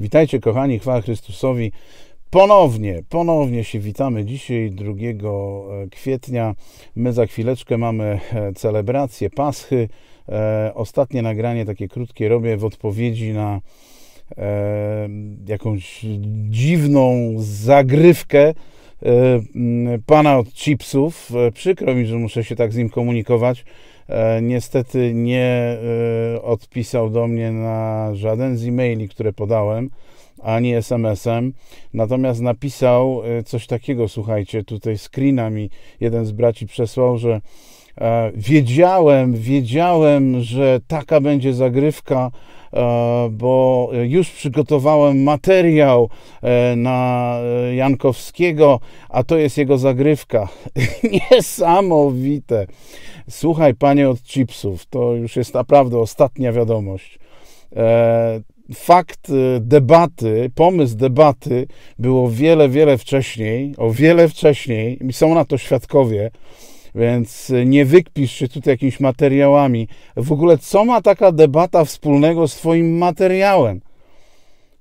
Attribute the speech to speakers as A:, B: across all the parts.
A: Witajcie, kochani, chwała Chrystusowi. Ponownie, ponownie się witamy dzisiaj, 2 e, kwietnia. My za chwileczkę mamy e, celebrację Paschy. E, ostatnie nagranie takie krótkie robię w odpowiedzi na jakąś dziwną zagrywkę E, pana od chipsów. E, przykro mi, że muszę się tak z nim komunikować. E, niestety nie odpisał do mnie na żaden z e-maili, które podałem, ani SMS-em. Natomiast napisał coś takiego, słuchajcie, tutaj screena mi jeden z braci przesłał, że E, wiedziałem, wiedziałem, że taka będzie zagrywka, e, bo już przygotowałem materiał e, na Jankowskiego, a to jest jego zagrywka. Niesamowite. Słuchaj, panie od chipsów, to już jest naprawdę ostatnia wiadomość fakt debaty, pomysł debaty było wiele, wiele wcześniej, o wiele wcześniej, i są na to świadkowie. Więc e, nie wykpisz się tutaj jakimiś materiałami. W ogóle co ma taka debata wspólnego z Twoim materiałem?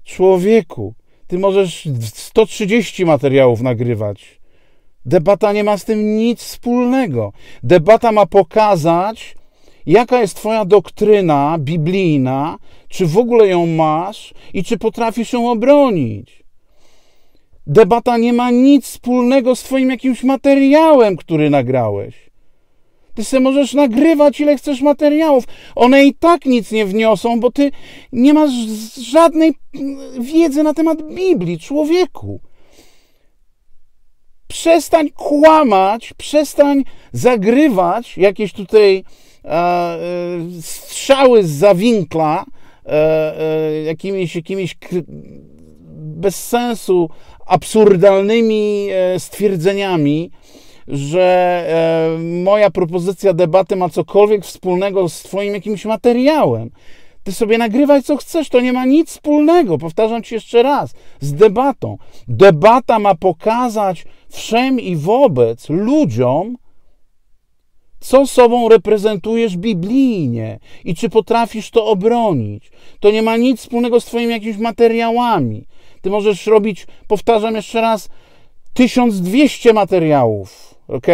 A: Człowieku, Ty możesz 130 materiałów nagrywać. Debata nie ma z tym nic wspólnego. Debata ma pokazać, jaka jest Twoja doktryna biblijna, czy w ogóle ją masz i czy potrafisz ją obronić. Debata nie ma nic wspólnego z Twoim jakimś materiałem, który nagrałeś. Ty se możesz nagrywać ile chcesz materiałów. One i tak nic nie wniosą, bo ty nie masz żadnej wiedzy na temat Biblii, człowieku. Przestań kłamać, przestań zagrywać jakieś tutaj e, e strzały z zawinkla e, e, jakimiś, jakimiś bez sensu absurdalnymi e, stwierdzeniami, że e, moja propozycja debaty ma cokolwiek wspólnego z Twoim jakimś materiałem. Ty sobie nagrywaj co chcesz, to nie ma nic wspólnego, powtarzam ci jeszcze raz, z debatą. Debata ma pokazać wszem i wobec ludziom, co sobą reprezentujesz biblijnie i czy potrafisz to obronić. To nie ma nic wspólnego z Twoimi jakimiś materiałami. Ty możesz robić, powtarzam jeszcze raz, 1200 materiałów, ok?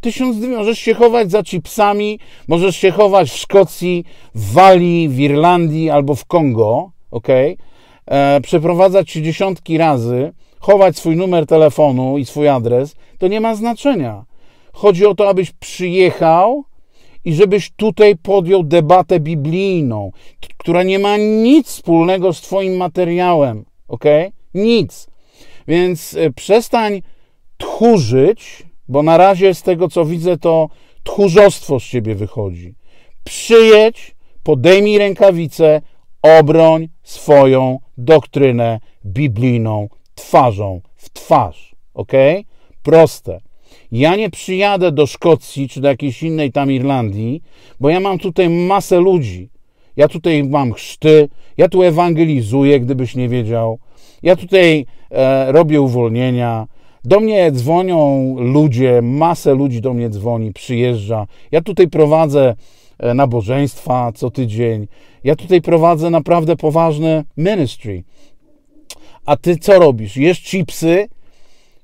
A: 1200, możesz się chować za chipsami, możesz się chować w Szkocji, w Walii, w Irlandii albo w Kongo, ok? E, przeprowadzać się dziesiątki razy, chować swój numer telefonu i swój adres, to nie ma znaczenia. Chodzi o to, abyś przyjechał i żebyś tutaj podjął debatę biblijną, która nie ma nic wspólnego z Twoim materiałem ok? Nic. Więc y, przestań tchórzyć, bo na razie z tego co widzę, to tchórzostwo z ciebie wychodzi. Przyjedź, podejmij rękawice, obroń swoją doktrynę biblijną twarzą w twarz, ok? Proste. Ja nie przyjadę do Szkocji czy do jakiejś innej tam Irlandii, bo ja mam tutaj masę ludzi, ja tutaj mam chrzty, ja tu ewangelizuję, gdybyś nie wiedział, ja tutaj e, robię uwolnienia, do mnie dzwonią ludzie, masę ludzi do mnie dzwoni, przyjeżdża, ja tutaj prowadzę e, nabożeństwa co tydzień, ja tutaj prowadzę naprawdę poważne ministry. A ty co robisz? Jesz chipsy,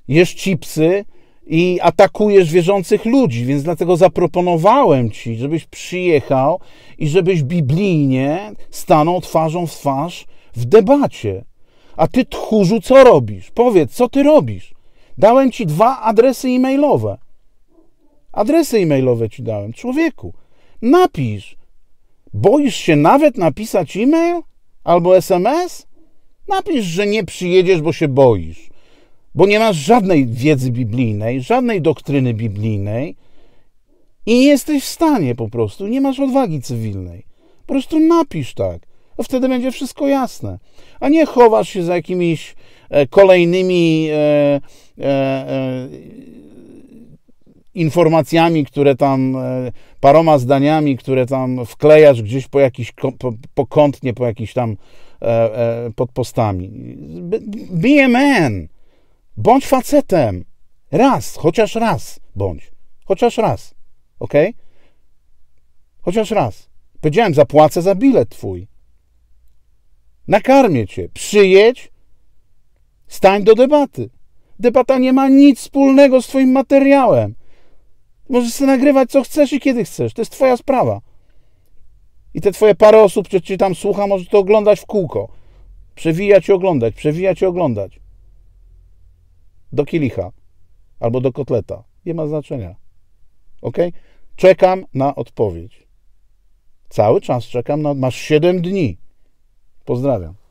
A: jesz chipsy, i atakujesz wierzących ludzi, więc dlatego zaproponowałem ci, żebyś przyjechał i żebyś biblijnie stanął twarzą w twarz w debacie. A ty, tchórzu, co robisz? Powiedz, co ty robisz? Dałem ci dwa adresy e-mailowe. Adresy e-mailowe ci dałem. Człowieku, napisz. Boisz się nawet napisać e-mail albo SMS? Napisz, że nie przyjedziesz, bo się boisz bo nie masz żadnej wiedzy biblijnej, żadnej doktryny biblijnej i nie jesteś w stanie po prostu, nie masz odwagi cywilnej. Po prostu napisz tak, a wtedy będzie wszystko jasne. A nie chowasz się za jakimiś e, kolejnymi e, e, e, informacjami, które tam, e, paroma zdaniami, które tam wklejasz gdzieś po jakiś, po, pokątnie, po jakiś tam e, pod postami. Be, be a man. Bądź facetem. Raz, chociaż raz bądź. Chociaż raz. Ok? Chociaż raz. Powiedziałem, zapłacę za bilet twój. Nakarmię cię. Przyjedź. Stań do debaty. Debata nie ma nic wspólnego z twoim materiałem. Możesz sobie nagrywać co chcesz i kiedy chcesz. To jest twoja sprawa. I te twoje parę osób, które ci tam słucha, może to oglądać w kółko. Przewijać i oglądać, przewijać i oglądać do kielicha albo do kotleta. Nie ma znaczenia. Ok? Czekam na odpowiedź. Cały czas czekam na. Masz 7 dni. Pozdrawiam.